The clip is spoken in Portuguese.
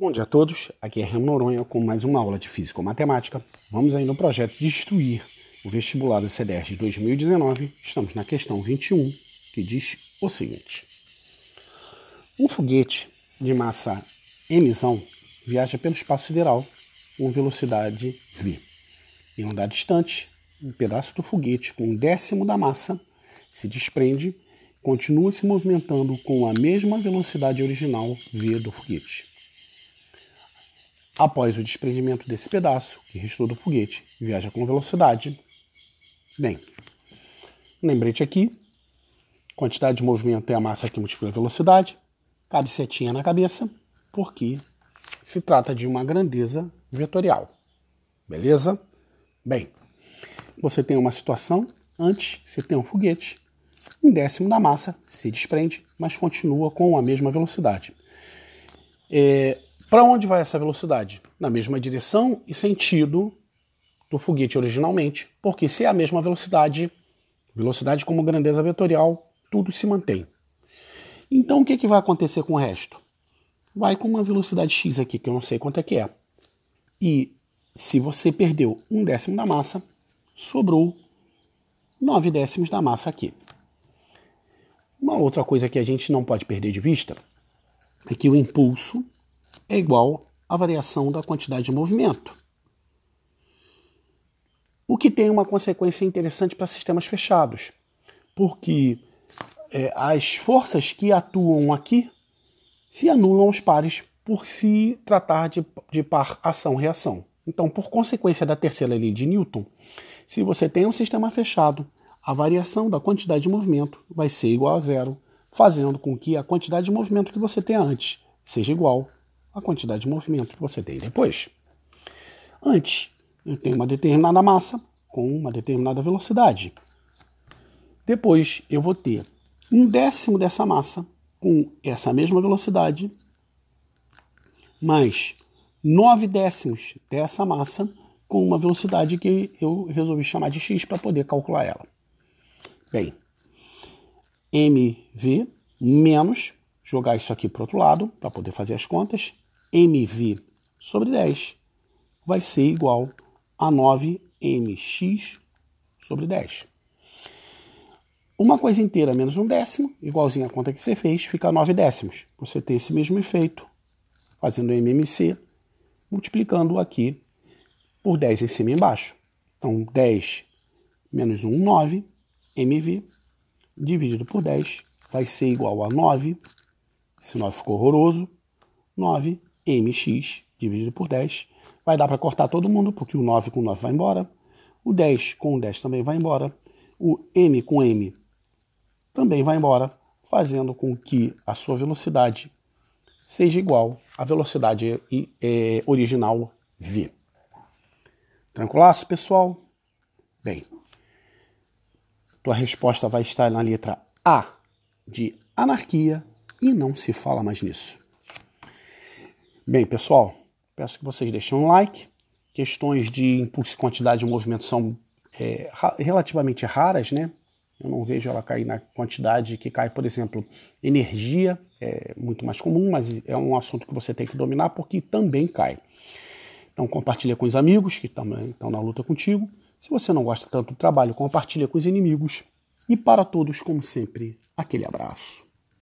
Bom dia a todos, aqui é Ren Noronha com mais uma aula de Física ou Matemática. Vamos ainda no projeto Destruir o vestibular da CEDERJ de 2019. Estamos na questão 21, que diz o seguinte. Um foguete de massa emissão viaja pelo espaço sideral com velocidade v. Em um dado instante, um pedaço do foguete com um décimo da massa se desprende continua se movimentando com a mesma velocidade original v do foguete. Após o desprendimento desse pedaço que restou do foguete, viaja com velocidade. Bem, lembrete aqui: quantidade de movimento é a massa que multiplica a velocidade. Cabe setinha na cabeça, porque se trata de uma grandeza vetorial. Beleza? Bem, você tem uma situação, antes você tem um foguete, um décimo da massa se desprende, mas continua com a mesma velocidade. É, para onde vai essa velocidade? Na mesma direção e sentido do foguete originalmente, porque se é a mesma velocidade, velocidade como grandeza vetorial, tudo se mantém. Então o que, é que vai acontecer com o resto? Vai com uma velocidade x aqui, que eu não sei quanto é que é. E se você perdeu um décimo da massa, sobrou nove décimos da massa aqui. Uma outra coisa que a gente não pode perder de vista é que o impulso é igual à variação da quantidade de movimento. O que tem uma consequência interessante para sistemas fechados, porque é, as forças que atuam aqui se anulam os pares por se tratar de, de par ação-reação. Então, por consequência da terceira lei de Newton, se você tem um sistema fechado, a variação da quantidade de movimento vai ser igual a zero, fazendo com que a quantidade de movimento que você tenha antes seja igual a quantidade de movimento que você tem depois. Antes, eu tenho uma determinada massa com uma determinada velocidade. Depois, eu vou ter um décimo dessa massa com essa mesma velocidade, mais nove décimos dessa massa com uma velocidade que eu resolvi chamar de x para poder calcular ela. Bem, mv menos jogar isso aqui para o outro lado para poder fazer as contas, mv sobre 10 vai ser igual a 9mx sobre 10. Uma coisa inteira menos um décimo, igualzinho a conta que você fez, fica 9 décimos. Você tem esse mesmo efeito fazendo MMC, multiplicando aqui por 10 em cima e embaixo. Então, 10 menos 1, 9, MV, dividido por 10, vai ser igual a 9, esse 9 ficou horroroso, 9 mx dividido por 10. Vai dar para cortar todo mundo, porque o 9 com 9 vai embora. O 10 com 10 também vai embora. O m com m também vai embora, fazendo com que a sua velocidade seja igual à velocidade é, original v. Tranquilaço, pessoal? Bem, tua resposta vai estar na letra A de anarquia e não se fala mais nisso. Bem, pessoal, peço que vocês deixem um like. Questões de impulso e quantidade de movimento são é, relativamente raras, né? Eu não vejo ela cair na quantidade que cai, por exemplo, energia, é muito mais comum, mas é um assunto que você tem que dominar porque também cai. Então compartilha com os amigos que também estão na luta contigo. Se você não gosta tanto do trabalho, compartilha com os inimigos. E para todos, como sempre, aquele abraço.